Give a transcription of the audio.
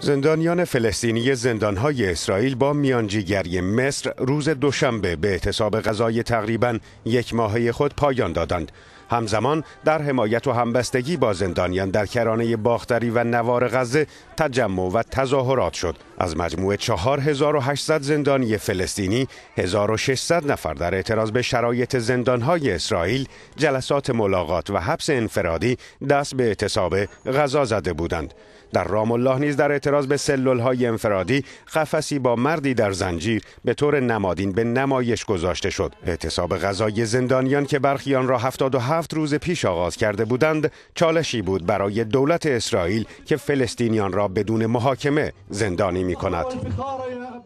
زندانیان فلسطینی زندانهای اسرائیل با میانجیگری مصر روز دوشنبه به اعتصاب غذای تقریبا یک ماهه خود پایان دادند. همزمان در حمایت و همبستگی با زندانیان در کرانه باختری و نوار غزه تجمع و تظاهرات شد از مجموع 4800 زندانی فلسطینی 1600 نفر در اعتراض به شرایط زندانهای اسرائیل جلسات ملاقات و حبس انفرادی دست به اعتصاب غذا زده بودند در رام الله نیز در اعتراض به سلول های انفرادی قفسی با مردی در زنجیر به طور نمادین به نمایش گذاشته شد اعتصاب غذای زندانیان که آن را 77 روز پیش آغاز کرده بودند چالشی بود برای دولت اسرائیل که فلسطینیان را بدون محاکمه زندانی می کند